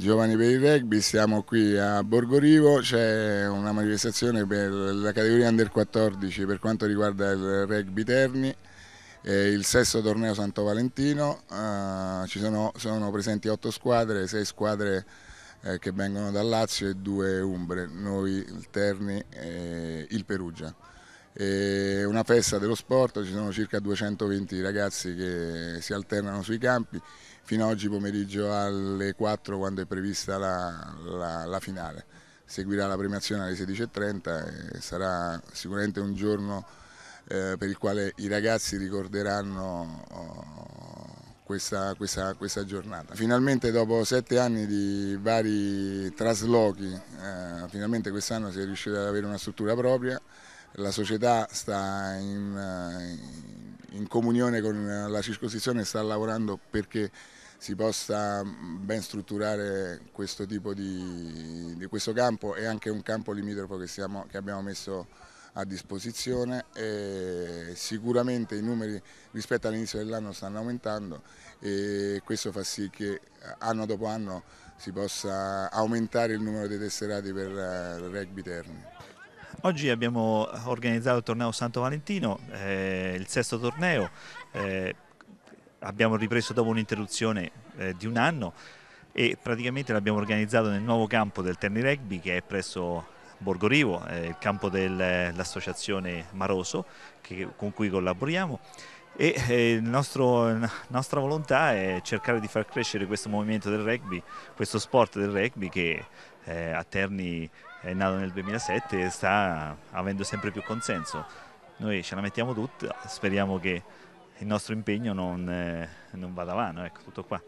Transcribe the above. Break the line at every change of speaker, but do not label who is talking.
Giovani per il rugby, siamo qui a Borgorivo, c'è una manifestazione per la categoria under 14 per quanto riguarda il rugby Terni, eh, il sesto torneo Santo Valentino, eh, ci sono, sono, presenti otto squadre, sei squadre eh, che vengono dal Lazio e due Umbre, noi il Terni e il Perugia. È una festa dello sport, ci sono circa 220 ragazzi che si alternano sui campi fino a oggi pomeriggio alle 4 quando è prevista la, la, la finale. Seguirà la premiazione alle 16.30 e sarà sicuramente un giorno eh, per il quale i ragazzi ricorderanno oh, questa, questa, questa, giornata. Finalmente dopo sette anni di vari traslochi, eh, finalmente quest'anno si è riusciti ad avere una struttura propria, la società sta in, eh, in comunione con la circoscrizione e sta lavorando perché si possa mm, ben strutturare questo tipo di, di questo campo e anche un campo limitrofo che, siamo, che abbiamo messo in a disposizione e sicuramente i numeri rispetto all'inizio dell'anno stanno aumentando e questo fa sì che eh, anno dopo anno si possa aumentare il numero dei tesserati per il eh, rugby Terni.
Oggi abbiamo organizzato il torneo Santo Valentino, eh, il sesto torneo, eh, abbiamo ripreso dopo un'interruzione eh, di un anno e praticamente l'abbiamo organizzato nel nuovo campo del Terni Rugby che è presso Borgorivo, eh, il campo dell'associazione Maroso che, con cui collaboriamo e eh, la nostra volontà è cercare di far crescere questo movimento del rugby, questo sport del rugby che eh, a Terni è nato nel 2007 e sta avendo sempre più consenso. Noi ce la mettiamo tutta, speriamo che il nostro impegno non, eh, non vada vano, ecco tutto qua.